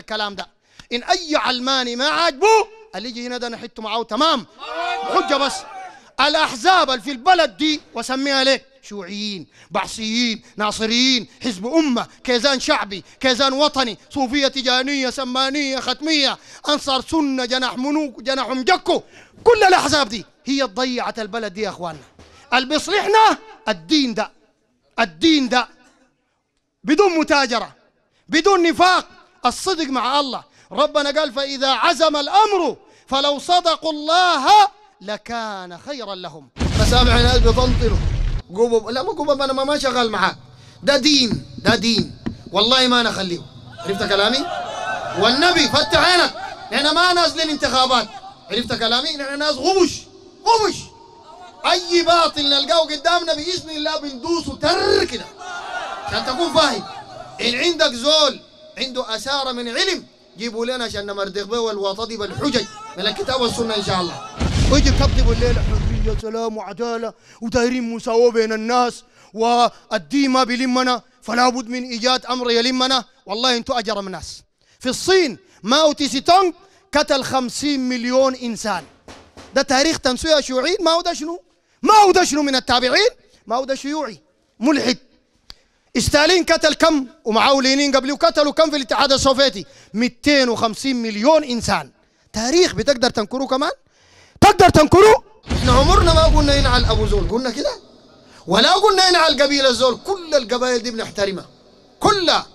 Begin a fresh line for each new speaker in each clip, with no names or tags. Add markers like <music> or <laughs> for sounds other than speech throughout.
الكلام ده ان اي علماني ما عاجبه اللي يجي هنا ده نحته معاه تمام حجه بس الاحزاب اللي في البلد دي واسميها ليه شيوعيين بعصيين ناصريين حزب امه كيزان شعبي كيزان وطني صوفيه تجانيه سمانيه ختميه انصار سنه جناح منوك جناح مجكو كل الاحزاب دي هي ضيعت البلد دي يا اخواننا البصلحنا الدين ده الدين ده بدون متاجره بدون نفاق الصدق مع الله ربنا قال فإذا عزم الأمر فلو صدقوا الله لكان خيرا لهم فسامع الناس بتنطروا قبب لا ما قبب أنا ما شغال معاك ده دين ده دين والله ما نخليه عرفت كلامي والنبي فتح عينك نحن ما نازلين انتخابات عرفت كلامي نحن ناس غبش غبش اي باطل نلقاه قدامنا باذن الله بندوسه تر كده عشان تكون فاهم ان عندك زول عنده أسارة من علم جيبوا لنا عشان نمردغ به والواطدي بالحجج من الكتاب والسنة إن شاء الله ويجي تبدي الليلة حرية سلام وعدالة ودايرين مساواة بين الناس والديمة بلمنا فلا بد من إيجاد أمر يلمنا والله أنتوا أجرم ناس في الصين ما أوتي سيتونغ قتل 50 مليون إنسان ده تاريخ تنسوية شيوعي ما هو ده شنو ما هو ده شنو من التابعين ما هو ده شيوعي ملحد ستالين قتل كم ومعاه لينين قبله وقتلوا كم في الاتحاد السوفيتي 250 مليون انسان تاريخ بتقدر تنكروه كمان تقدر تنكروه احنا عمرنا ما قلنا هنا على ابو زول قلنا كده ولا قلنا هنا على القبيله الزول كل القبائل دي بنحترمها كلها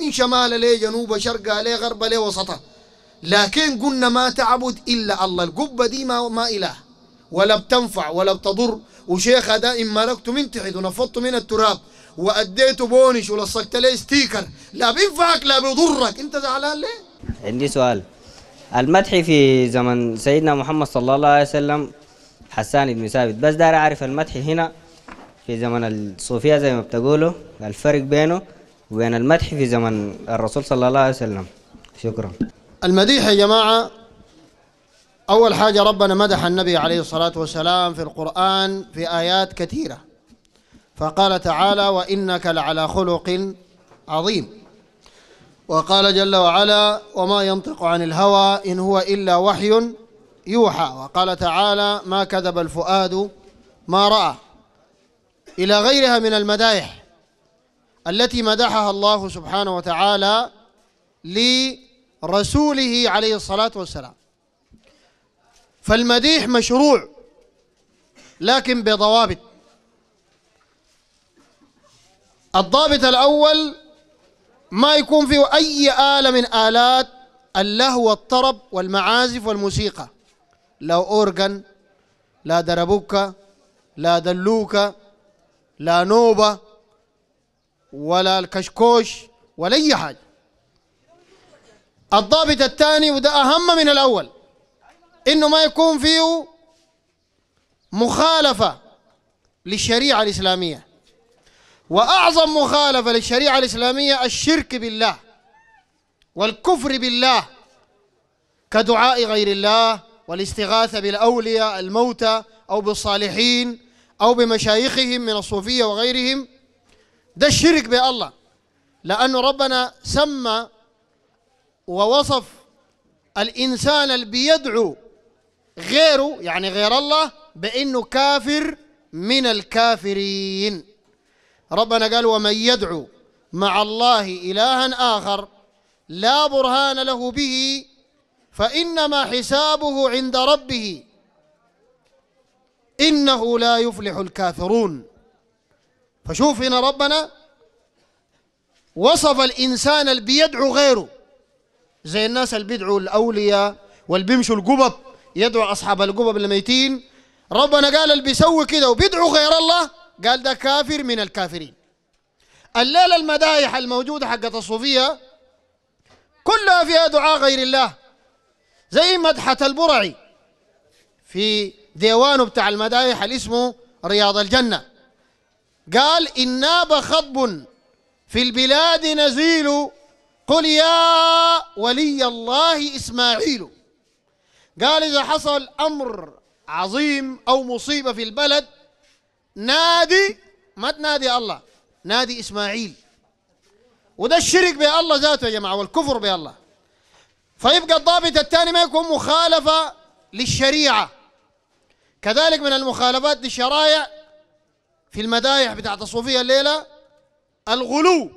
من شمال ليه جنوب شرق ليه غرب ليه وسطها لكن قلنا ما تعبد الا الله القبه دي ما ما اله ولا بتنفع ولا بتضر وشيخ ده ان من تحت ونفضت من التراب وأديته بونش ولصقت له ستيكر لا بينفعك لا بيضرك أنت زعلان ليه؟ عندي سؤال المدح في زمن سيدنا محمد صلى الله عليه وسلم حسان بن ثابت بس داري أعرف المدح هنا في زمن الصوفية زي ما بتقولوا الفرق بينه وبين المدح في زمن الرسول صلى الله عليه وسلم شكرا المديح يا جماعة أول حاجة ربنا مدح النبي عليه الصلاة والسلام في القرآن في آيات كثيرة فقال تعالى وإنك لعلى خلق عظيم وقال جل وعلا وما ينطق عن الهوى إن هو إلا وحي يوحى وقال تعالى ما كذب الفؤاد ما رأى إلى غيرها من المدايح التي مدحها الله سبحانه وتعالى لرسوله عليه الصلاة والسلام فالمديح مشروع لكن بضوابط الضابط الأول ما يكون فيه أي آلة من آلات اللهو والطرب والمعازف والموسيقى لا أورغن لا دربوكة لا دلوكة لا نوبة ولا الكشكوش ولا أي حاجة الضابط الثاني وده أهم من الأول إنه ما يكون فيه مخالفة للشريعة الإسلامية وأعظم مخالفة للشريعة الإسلامية الشرك بالله والكفر بالله كدعاء غير الله والاستغاثة بالأولياء الموتى أو بالصالحين أو بمشايخهم من الصوفية وغيرهم ده الشرك بالله لأن ربنا سمى ووصف الإنسان اللي بيدعو غيره يعني غير الله بأنه كافر من الكافرين ربنا قال ومن يدعو مع الله إلها آخر لا برهان له به فإنما حسابه عند ربه إنه لا يفلح الكافرون فشوف هنا ربنا وصف الإنسان اللي بيدعو غيره زي الناس اللي بيدعوا الأولياء واللي بيمشوا القبب يدعو أصحاب القبب الميتين ربنا قال اللي بيسوي كده وبيدعو غير الله قال ده كافر من الكافرين الليلة المدايح الموجودة حقت الصوفية كلها فيها دعاء غير الله زي مدحة البرعي في ديوانه بتاع المدايح اللي اسمه رياض الجنة قال إن ناب خطب في البلاد نزيل قل يا ولي الله إسماعيل قال إذا حصل أمر عظيم أو مصيبة في البلد نادي ما تنادي الله نادي إسماعيل وده الشرك بالله ذاته يا جماعة والكفر بالله فيبقى الضابط الثاني ما يكون مخالفة للشريعة كذلك من المخالفات للشرائع في المدايح بتاعت الصوفية الليلة الغلو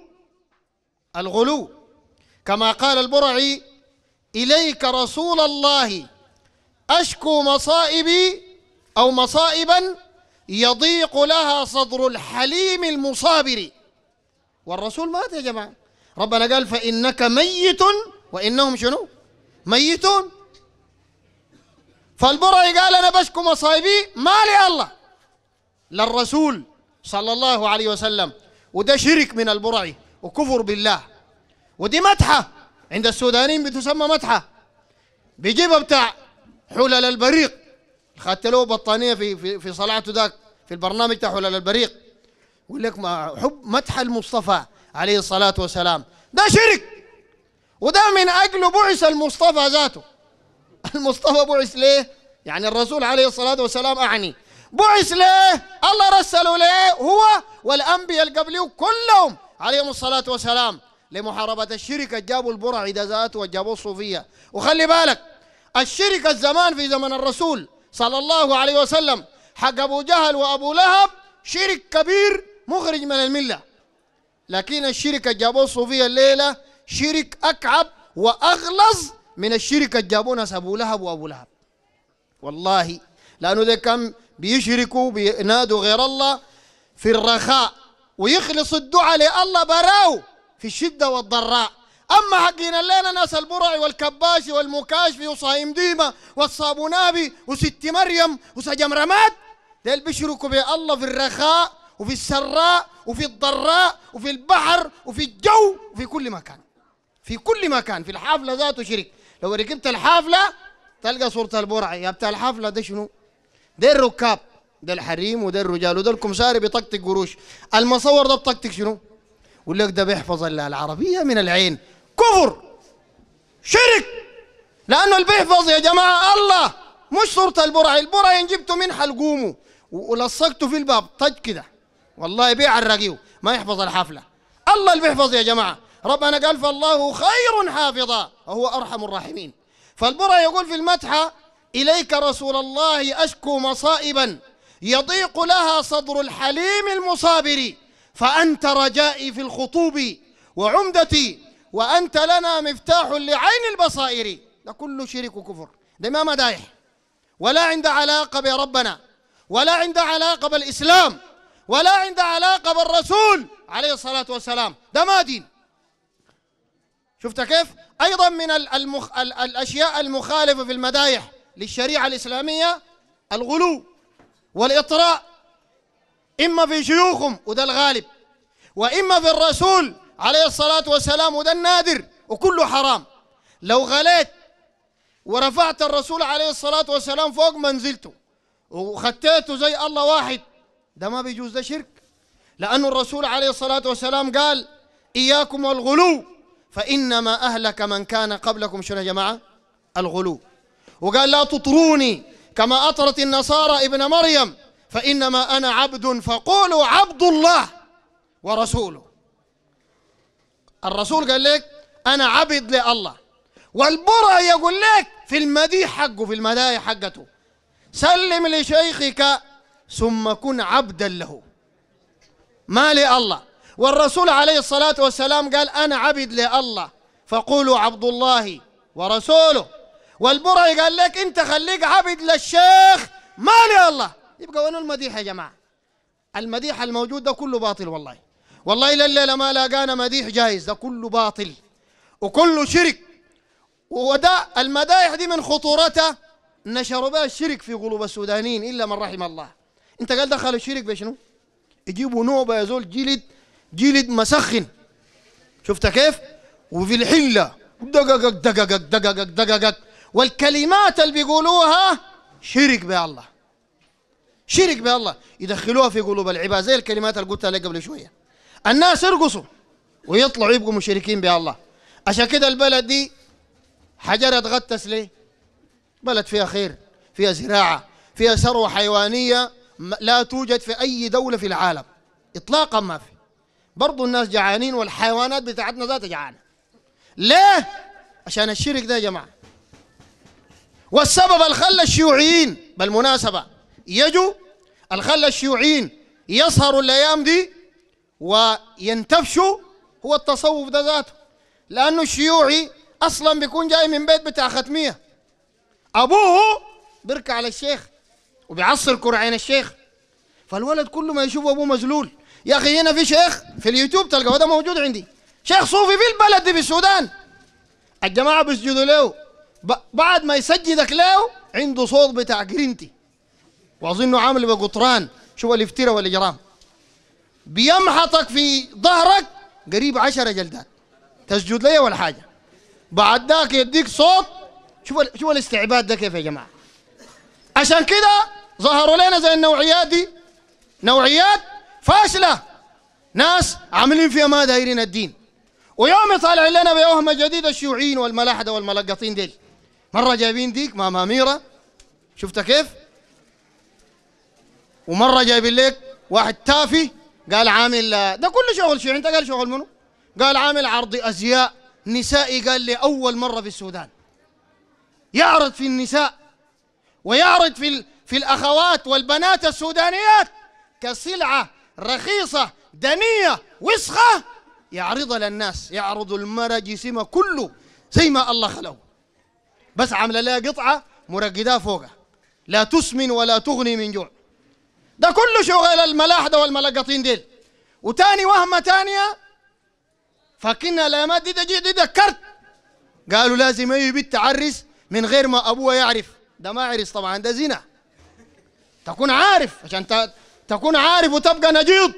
الغلو كما قال البرعي إليك رسول الله أشكو مصائبي أو مصائبا يضيق لها صدر الحليم المصابر والرسول مات يا جماعة ربنا قال فإنك ميت وإنهم شنو ميتون فالبرعي قال أنا بشكو مصايبي ما لي الله للرسول صلى الله عليه وسلم وده شرك من البرعي وكفر بالله ودي متحة عند السودانيين بتسمى متحة بيجيبها بتاع حلل البريق خدت له بطانية في في, في صلعته ذاك في البرنامج تاع حلال البريق يقول لك ما حب مدح المصطفى عليه الصلاة والسلام ده شرك وده من أجله بعث المصطفى ذاته <laughs> المصطفى بعث ليه؟ يعني الرسول عليه الصلاة والسلام أعني بعث ليه؟ الله رسله ليه؟ هو والأنبياء اللي قبله كلهم عليهم الصلاة والسلام لمحاربة الشرك جابوا البرع ذاته وجابوا الصوفية وخلي بالك الشرك الزمان في زمن الرسول صلى الله عليه وسلم حق أبو جهل وأبو لهب شرك كبير مخرج من الملة لكن الشركة جابوه الصوفية الليلة شرك أكعب وأغلظ من الشركة جابوه ناس أبو لهب وأبو لهب والله لأنه ده كان بيشركوا بينادوا غير الله في الرخاء ويخلص الدعاء لله براو في الشدة والضراء أما حقين الليلة ناس البرع والكباش والمكاشفي وصايم ديمة والصابونابي وست مريم وسجم رماد ديل بيشركوا بالله في الرخاء وفي السراء وفي الضراء وفي البحر وفي الجو وفي كل مكان في كل مكان في الحافلة ذاته شرك لو ركبت الحافلة تلقى صورة البرعي يا بتاع الحافلة ده شنو؟ ده الركاب ده الحريم وده الرجال وده الكمساري بيطقطق قروش المصور ده بطقطق شنو؟ يقول لك ده بيحفظ العربية من العين كفر شرك لأنه اللي بيحفظ يا جماعة الله مش صورة البرعي البرعي إن جبته منها حلقومه ولصقته في الباب طج كده والله يبيع الرقيو ما يحفظ الحفله الله اللي بيحفظ يا جماعه ربنا قال فالله خير حافظا وهو ارحم الراحمين فالبرا يقول في المدحه اليك رسول الله اشكو مصائبا يضيق لها صدر الحليم المصابر فانت رجائي في الخطوب وعمدتي وانت لنا مفتاح لعين البصائر ده كله شرك وكفر ده ما مدايح ولا عند علاقه بربنا ولا عنده علاقة بالإسلام ولا عنده علاقة بالرسول عليه الصلاة والسلام ده ما دين شفت كيف؟ أيضا من المخ... الأشياء المخالفة في المدايح للشريعة الإسلامية الغلو والإطراء إما في شيوخهم وده الغالب وإما في الرسول عليه الصلاة والسلام وده النادر وكله حرام لو غليت ورفعت الرسول عليه الصلاة والسلام فوق منزلته وختيته زي الله واحد ده ما بيجوز ده شرك لأن الرسول عليه الصلاة والسلام قال إياكم والغلو فإنما أهلك من كان قبلكم شنو يا جماعة الغلو وقال لا تطروني كما أطرت النصارى ابن مريم فإنما أنا عبد فقولوا عبد الله ورسوله الرسول قال لك أنا عبد لله والبرى يقول لك في المديح حقه في المدايح حقته سلم لشيخك ثم كن عبدا له ما لله والرسول عليه الصلاة والسلام قال أنا عبد لله فقولوا عبد الله ورسوله والبرعي قال لك أنت خليك عبد للشيخ ما لله يبقى وين المديح يا جماعة المديح الموجود ده كله باطل والله والله إلى الليلة ما لاقانا مديح جاهز ده كله باطل وكله شرك وده المدايح دي من خطورتها نشروا بها الشرك في قلوب السودانيين الا من رحم الله انت قال دخلوا الشرك بشنو؟ يجيبوا نوبه يا زول جلد جلد مسخن شفت كيف؟ وفي الحله دققك دققك دققك دققك والكلمات اللي بيقولوها شرك بالله شرك بالله يدخلوها في قلوب العباد زي الكلمات اللي قلتها لك قبل شويه الناس يرقصوا ويطلعوا يبقوا مشركين بالله عشان كده البلد دي حجرة تغطس ليه؟ بلد فيها خير فيها زراعة فيها ثروة حيوانية لا توجد في أي دولة في العالم إطلاقا ما في برضو الناس جعانين والحيوانات بتاعتنا ذاتها جعانة ليه؟ عشان الشرك ده يا جماعة والسبب الخل الشيوعيين بالمناسبة يجوا الخل الشيوعيين يسهروا الأيام دي وينتفشوا هو التصوف ده ذاته لأنه الشيوعي أصلا بيكون جاي من بيت بتاع ختمية ابوه بيركع على الشيخ وبيعصر كرعين الشيخ فالولد كل ما يشوف ابوه مزلول يا اخي هنا في شيخ في اليوتيوب تلقى هذا موجود عندي شيخ صوفي في البلد دي في السودان الجماعه بيسجدوا له بعد ما يسجدك له عنده صوت بتاع جرينتي واظنه عامل بقطران شو الافتراء والاجرام بيمحطك في ظهرك قريب عشرة جلدات تسجد لي ولا حاجه بعد ذاك يديك صوت شوفوا شوفوا الاستعباد ده كيف يا جماعه عشان كده ظهروا لنا زي النوعيات دي نوعيات فاشله ناس عاملين فيها ما دايرين الدين ويوم يطالع لنا بوهمه جديده الشيوعيين والملاحده والملقطين ديل مره جايبين ديك ماما اميره شفت كيف ومره جايبين لك واحد تافي قال عامل ده كل شغل شيوعي انت قال شغل منو قال عامل عرض ازياء نسائي قال لي اول مره في السودان يعرض في النساء ويعرض في في الاخوات والبنات السودانيات كسلعه رخيصه دنيه وسخه يعرضها للناس يعرض المرأة جسمها كله زي ما الله خلقه بس عامله لها قطعه مرقداه فوقها لا تسمن ولا تغني من جوع ده كله شغل الملاحده والملقطين ديل وتاني وهمه تانيه فاكرنا لا ما دي دي, دي, قالوا لازم اي بنت تعرس من غير ما ابوه يعرف ده ما عرس طبعا ده زنا تكون عارف عشان تكون عارف وتبقى نجيط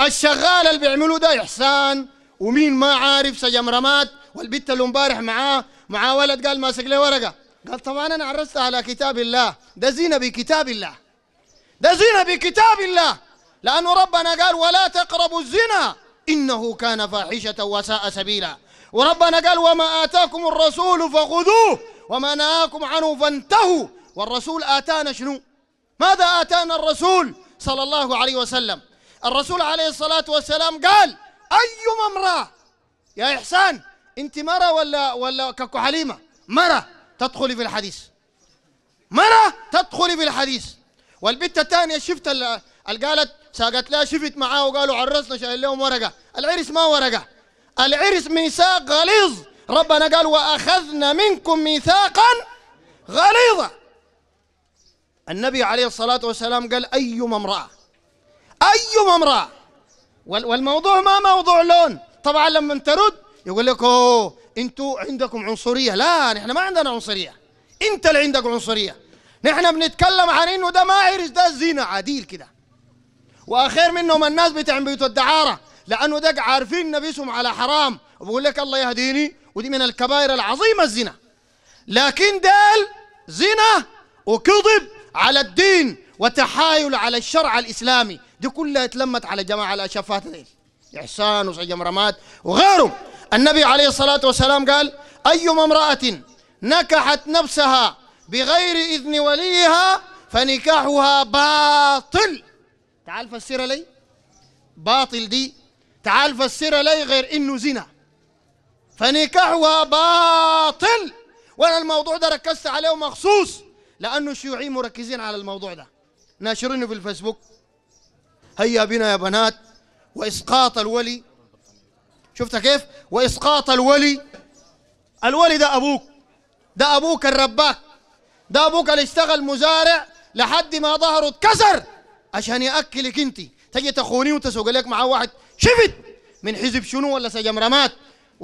الشغال اللي بيعملوا ده احسان ومين ما عارف سجمرمات والبت اللي امبارح معاه معاه ولد قال ماسك لي ورقه قال طبعا انا عرست على كتاب الله ده زنا بكتاب الله ده زنا بكتاب الله لانه ربنا قال ولا تقربوا الزنا انه كان فاحشه وساء سبيلا وربنا قال وما اتاكم الرسول فخذوه وما نهاكم عنه فانتهوا والرسول آتانا شنو ماذا آتانا الرسول صلى الله عليه وسلم الرسول عليه الصلاة والسلام قال أيما امرأة يا إحسان أنت مرة ولا ولا ككو حليمة مرة تدخلي في الحديث مرة تدخلي في الحديث والبت الثانية شفت اللي قالت ساقت لها شفت معاه وقالوا عرسنا شايل لهم ورقة العرس ما ورقة العرس ميثاق غليظ ربنا قال وأخذنا منكم ميثاقا غليظا النبي عليه الصلاة والسلام قال أيما امرأة أيما امرأة والموضوع ما موضوع لون طبعا لما ترد يقول لك اوه انتوا عندكم عنصريه لا نحن ما عندنا عنصريه انت اللي عندك عنصريه نحن بنتكلم عن انه ده ما عرس ده زينة عديل كده واخير منهم الناس بتعمل بيوت الدعاره لانه ده عارفين نبيسهم على حرام وبقول لك الله يهديني ودي من الكبائر العظيمة الزنا لكن دال زنا وكذب على الدين وتحايل على الشرع الإسلامي دي كلها اتلمت على جماعة على شفات إحسان وصعي جمرمات وغيرهم النبي عليه الصلاة والسلام قال أيما امرأة نكحت نفسها بغير إذن وليها فنكاحها باطل تعال فسر لي باطل دي تعال فسر لي غير إنه زنا فنكاحها باطل وانا الموضوع ده ركزت عليه مخصوص لانه الشيوعيين مركزين على الموضوع ده ناشرينه في الفيسبوك هيا بنا يا بنات واسقاط الولي شفت كيف واسقاط الولي الولي ده ابوك ده ابوك الرباك ده ابوك اللي اشتغل مزارع لحد ما ظهره اتكسر عشان ياكلك انت تجي تخوني وتسوق لك معاه واحد شفت من حزب شنو ولا سجمرمات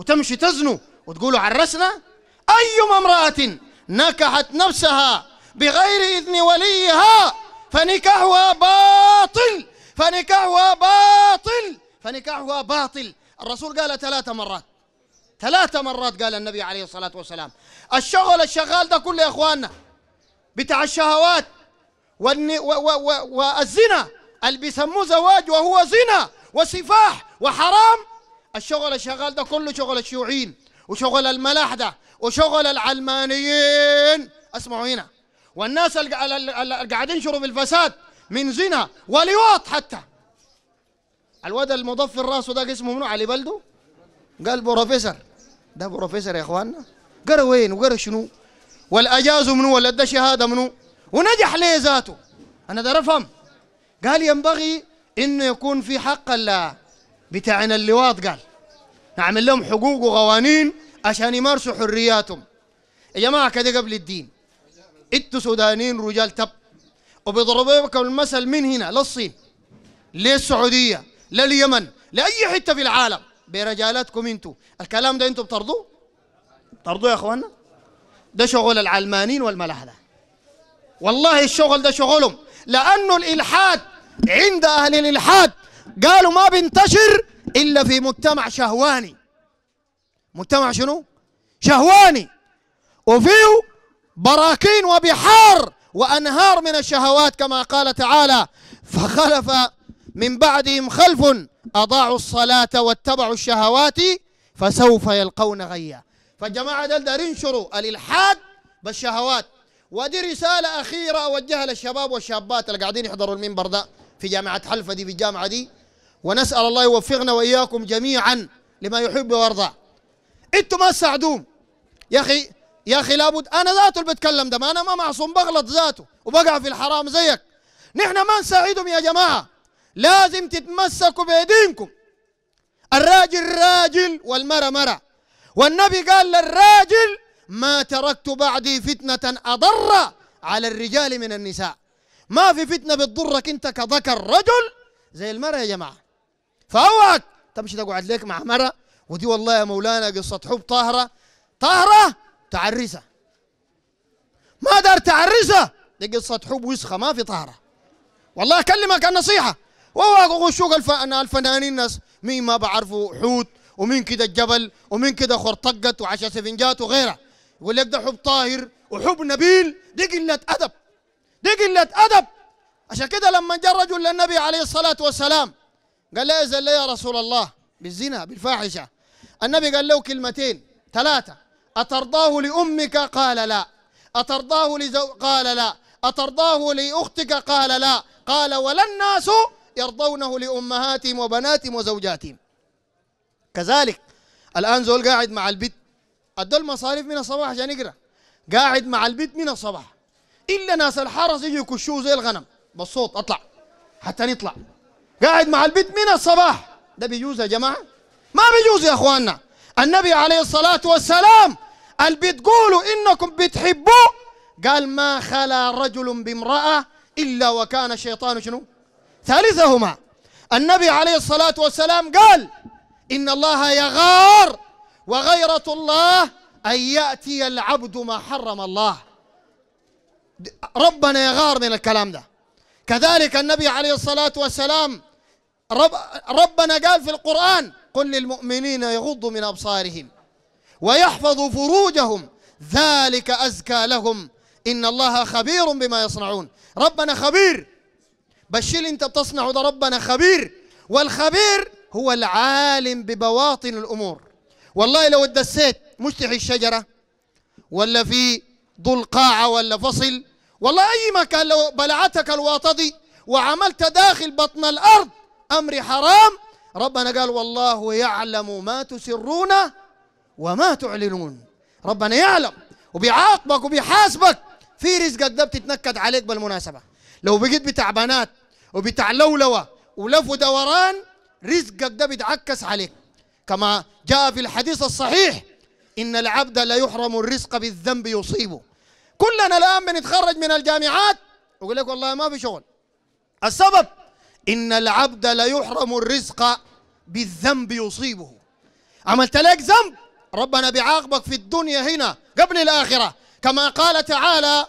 وتمشي تزنو وتقولوا عرسنا أيما امرأة نكحت نفسها بغير إذن وليها فنكاحها باطل فنكاحها باطل فنكاحها باطل الرسول قال ثلاث مرات ثلاث مرات قال النبي عليه الصلاة والسلام الشغل الشغال ده كله يا إخواننا بتاع الشهوات والزنا اللي بيسموه زواج وهو زنا وسفاح وحرام الشغل الشغال ده كله شغل الشيوعيين وشغل الملاحده وشغل العلمانيين اسمعوا هنا والناس اللي قاعدين ينشروا بالفساد من زنا ولواط حتى الواد المضف في ده اسمه منو علي بلده قال بروفيسور ده بروفيسور يا اخواننا قرا وين وقرا شنو والاجاز منو ولا ده شهاده منو ونجح ليه ذاته انا ده افهم قال ينبغي انه يكون في حق بتاعنا اللواط قال نعمل لهم حقوق وقوانين عشان يمارسوا حرياتهم يا جماعة كده قبل الدين انتوا سودانيين رجال تب وبيضربوا لكم المثل من هنا للصين للسعودية لليمن لأي حتة في العالم برجالاتكم انتوا الكلام ده انتوا بترضوه بترضوه يا اخوانا ده شغل العلمانيين والملاحدة والله الشغل ده شغلهم لأنه الإلحاد عند أهل الإلحاد قالوا ما بينتشر إلا في مجتمع شهواني مجتمع شنو؟ شهواني وفيه براكين وبحار وأنهار من الشهوات كما قال تعالى فخلف من بعدهم خلف أضاعوا الصلاة واتبعوا الشهوات فسوف يلقون غيا فالجماعة دل دار ينشروا الإلحاد بالشهوات ودي رسالة أخيرة أوجهها للشباب والشابات اللي قاعدين يحضروا المنبر ده في جامعة حلفة دي في الجامعة دي ونسأل الله يوفقنا وإياكم جميعا لما يحب ويرضى انتوا ما تساعدوه يا اخي يا اخي لابد انا ذاته اللي بتكلم ده ما انا ما معصوم بغلط ذاته وبقع في الحرام زيك نحن ما نساعدهم يا جماعه لازم تتمسكوا بايدينكم الراجل راجل والمرأة مرأة والنبي قال للراجل ما تركت بعدي فتنة أضر على الرجال من النساء ما في فتنة بتضرك أنت كذكر رجل زي المرأة يا جماعة فوت تمشي تقعد لك مع مرة ودي والله يا مولانا قصة حب طاهرة طاهرة تعرسها ما دار تعرسها دي قصة حب وسخة ما في طاهرة والله أكلمك النصيحة وهو غشوق الف... الفنانين ناس مين ما بعرفه حوت ومين كده الجبل ومين كده خرطقت وعشا سفنجات وغيرها يقول لك ده حب طاهر وحب نبيل دي قلة أدب دي قلة أدب عشان كده لما جاء الرجل للنبي عليه الصلاة والسلام قال لا يزال يا رسول الله بالزنا بالفاحشة النبي قال له كلمتين ثلاثة أترضاه لأمك قال لا أترضاه لزو قال لا أترضاه لأختك قال لا قال ولا الناس يرضونه لأمهاتهم وبناتهم وزوجاتهم كذلك الآن زول قاعد مع البيت أدوا المصاريف من الصباح عشان يقرأ قاعد مع البيت من الصباح إلا ناس الحرس يجوا يكشوه زي الغنم بالصوت أطلع حتى نطلع قاعد مع البيت من الصباح ده بيجوز يا جماعة ما بيجوز يا أخواننا النبي عليه الصلاة والسلام قال بتقولوا إنكم بتحبوا قال ما خلا رجل بامرأة إلا وكان الشيطان شنو ثالثهما النبي عليه الصلاة والسلام قال إن الله يغار وغيرة الله أن يأتي العبد ما حرم الله ربنا يغار من الكلام ده كذلك النبي عليه الصلاة والسلام رب ربنا قال في القرآن قل للمؤمنين يغضوا من أبصارهم ويحفظوا فروجهم ذلك أزكى لهم إن الله خبير بما يصنعون ربنا خبير بالشيء اللي أنت بتصنعه ده ربنا خبير والخبير هو العالم ببواطن الأمور والله لو الدسيت مشتح الشجرة ولا في ضل قاعة ولا فصل والله أي مكان لو بلعتك الواطدي وعملت داخل بطن الأرض أمر حرام ربنا قال والله يعلم ما تسرون وما تعلنون ربنا يعلم وبيعاقبك وبيحاسبك في رزقك ده بتتنكد عليك بالمناسبة لو بقيت بتاع بنات وبتاع لولوة ولف ودوران رزقك ده بيتعكس عليك كما جاء في الحديث الصحيح إن العبد لا يحرم الرزق بالذنب يصيبه كلنا الآن بنتخرج من الجامعات ويقول لك والله ما في شغل السبب إن العبد ليحرم الرزق بالذنب يصيبه عملت لك ذنب ربنا بيعاقبك في الدنيا هنا قبل الآخرة كما قال تعالى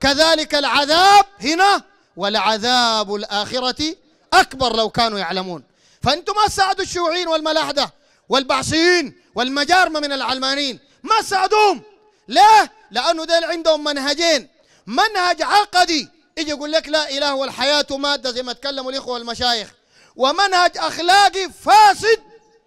كذلك العذاب هنا ولعذاب الآخرة أكبر لو كانوا يعلمون فأنتم ما ساعدوا الشيوعيين والملاحدة والبعثيين والمجارمة من العلمانيين ما ساعدوهم ليه؟ لأنه دول عندهم منهجين منهج عقدي يجي يقول لك لا إله والحياة مادة زي ما تكلموا الإخوة والمشايخ ومنهج أخلاقي فاسد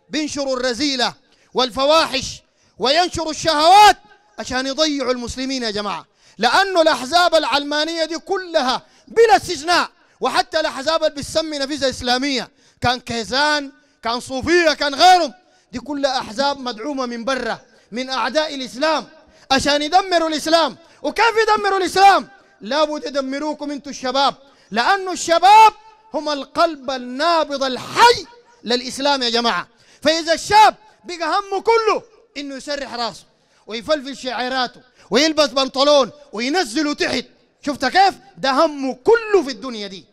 بينشر الرزيلة والفواحش وينشر الشهوات عشان يضيعوا المسلمين يا جماعة لأنه الأحزاب العلمانية دي كلها بلا استثناء وحتى الأحزاب اللي بتسمي نفسها إسلامية كان كيزان كان صوفية كان غيرهم دي كلها أحزاب مدعومة من برا من أعداء الإسلام عشان يدمروا الإسلام وكيف يدمروا الإسلام لابد يدمروكم انتم الشباب لانه الشباب هم القلب النابض الحي للإسلام يا جماعة فإذا الشاب بقى همه كله إنه يسرح راسه ويفلفل شعيراته ويلبس بنطلون وينزله تحت شفت كيف؟ ده همه كله في الدنيا دي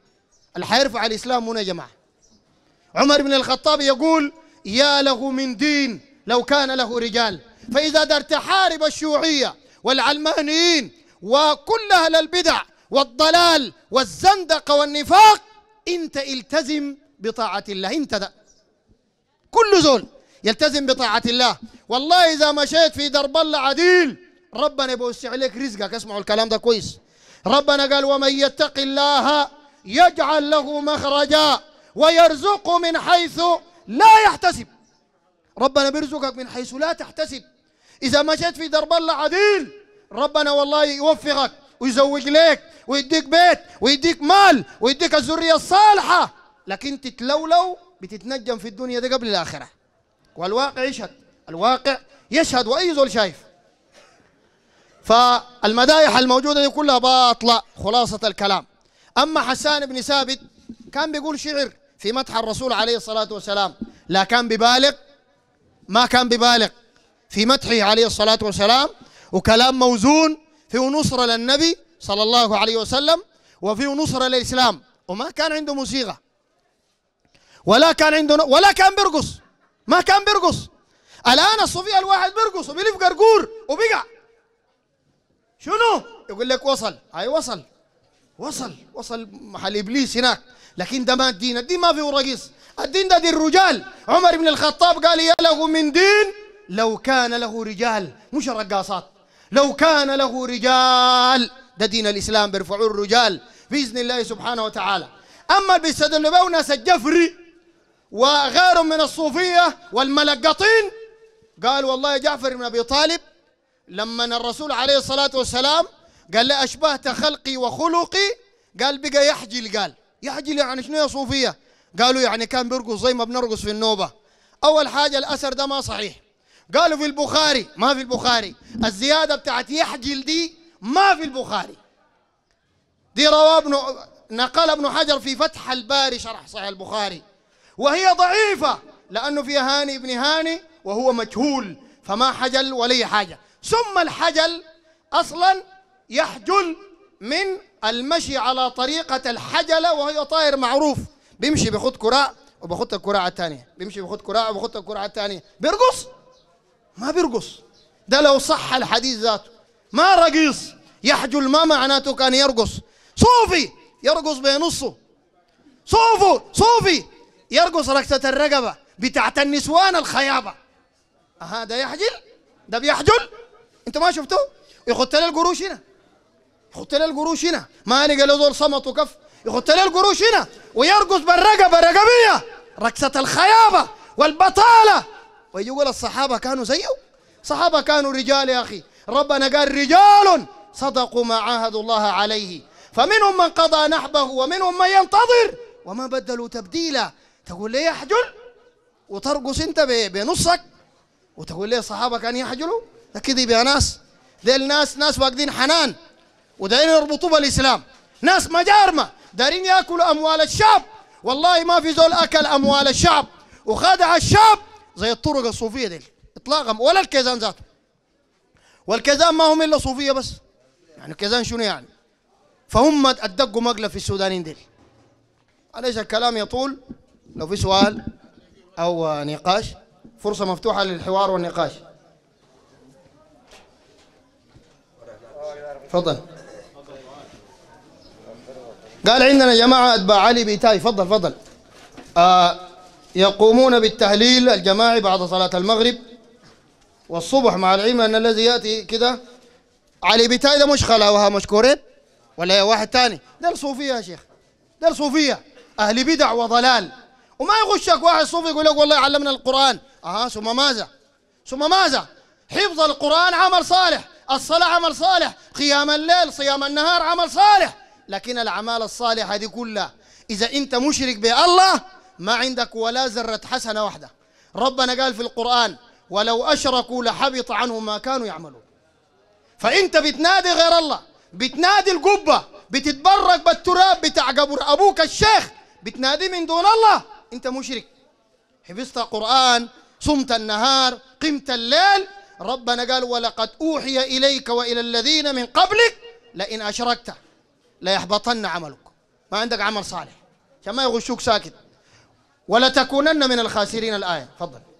اللي حيرفع الإسلام هنا يا جماعة عمر بن الخطاب يقول يا له من دين لو كان له رجال فإذا دار تحارب الشيوعية والعلمانيين وكل أهل البدع والضلال والزندقة والنفاق أنت التزم بطاعة الله أنت ده كل زول يلتزم بطاعة الله والله إذا مشيت في درب الله عديل ربنا يوسع عليك رزقك اسمعوا الكلام ده كويس ربنا قال ومن يتق الله يجعل له مخرجا ويرزقه من حيث لا يحتسب ربنا بيرزقك من حيث لا تحتسب إذا مشيت في درب الله عديل ربنا والله يوفقك ويزوج لك ويديك بيت ويديك مال ويديك الذرية الصالحة لكن تتلولو بتتنجم في الدنيا دي قبل الآخرة والواقع يشهد الواقع يشهد وأي زول شايف فالمدايح الموجودة دي كلها باطلة خلاصة الكلام أما حسان بن ثابت كان بيقول شعر في مدح الرسول عليه الصلاة والسلام لا كان ببالغ ما كان ببالغ في مدحه عليه الصلاة والسلام وكلام موزون فيه نصرة للنبي صلى الله عليه وسلم وفيه نصرة للإسلام وما كان عنده موسيقى ولا كان عنده ولا كان بيرقص ما كان بيرقص الآن الصوفية الواحد بيرقص وبيلف قرقور وبقع شنو؟ يقول لك وصل هاي وصل وصل وصل محل إبليس هناك لكن ده ما الدين الدين ما فيه رقيص الدين ده دين الرجال عمر بن الخطاب قال يا له من دين لو كان له رجال مش رقاصات لو كان له رجال ده دين الإسلام بيرفعوا الرجال بإذن الله سبحانه وتعالى أما بيستدلوا ناس الجفري وغير من الصوفية والملقطين قال والله جعفر بن أبي طالب لما الرسول عليه الصلاة والسلام قال له أشبهت خلقي وخلقي قال بقى يحجل قال يحجل يعني شنو يا صوفية قالوا يعني كان بيرقص زي ما بنرقص في النوبة أول حاجة الأثر ده ما صحيح قالوا في البخاري ما في البخاري الزيادة بتاعت يحجل دي ما في البخاري دي رواه ابن نقل ابن حجر في فتح الباري شرح صحيح البخاري وهي ضعيفة لأنه فيها هاني ابن هاني وهو مجهول فما حجل ولي حاجة ثم الحجل أصلا يحجل من المشي على طريقة الحجلة وهي طائر معروف بيمشي بيخد كراء وبخط الكراء الثانية بيمشي بيخد كراء وبخط الكراء الثانية بيرقص ما بيرقص ده لو صح الحديث ذاته ما رقيص يحجل ما معناته كان يرقص صوفي يرقص بنصه صوفو صوفي يرقص رقصة الرقبة بتاعت النسوان الخيابة أها ده يحجل ده بيحجل أنت ما شفته يخط لي القروش هنا يخط لي القروش هنا ما لقى له دور صمت وكف يخط لي القروش هنا ويرقص بالرقبة رقبية رقصة الخيابة والبطالة ويجي يقول الصحابة كانوا زيه صحابة كانوا رجال يا أخي ربنا قال رجال صدقوا ما عاهدوا الله عليه فمنهم من قضى نحبه ومنهم من ينتظر وما بدلوا تبديلا تقول لي يحجل وترقص انت بنصك وتقول لي الصحابة كانوا يحجلوا ده كذب يا ناس ذي ناس ناس واقدين حنان ودايرين يربطوا بالإسلام ناس مجارمة دارين ياكلوا أموال الشعب والله ما في زول أكل أموال الشعب وخدع الشعب زي الطرق الصوفيه دي اطلاقا ولا الكيزان ذاته والكيزان ما هم الا صوفيه بس يعني الكيزان شنو يعني فهم الدق مقلب في السودانيين دي أليس الكلام يطول لو في سؤال أو نقاش فرصة مفتوحة للحوار والنقاش تفضل قال عندنا جماعة أتباع علي بيتاي تفضل تفضل آه يقومون بالتهليل الجماعي بعد صلاة المغرب والصبح مع العلم أن الذي يأتي كده علي بتاي ده مش خلاوها مشكورين ولا يا واحد تاني ده الصوفية يا شيخ ده الصوفية أهل بدع وضلال وما يغشك واحد صوفي يقول لك والله علمنا القرآن أها ثم ماذا ثم ماذا حفظ القرآن عمل صالح الصلاة عمل صالح قيام الليل صيام النهار عمل صالح لكن الأعمال الصالحة دي كلها إذا أنت مشرك بالله ما عندك ولا ذرة حسنة واحدة ربنا قال في القرآن ولو أشركوا لحبط عنهم ما كانوا يعملون فأنت بتنادي غير الله بتنادي القبة بتتبرك بالتراب بتاع قبر أبوك الشيخ بتنادي من دون الله أنت مشرك حفظت قرآن صمت النهار قمت الليل ربنا قال ولقد أوحي إليك وإلى الذين من قبلك لئن أشركت ليحبطن عملك ما عندك عمل صالح عشان ما يغشوك ساكت ولتكونن من الخاسرين الآية تفضل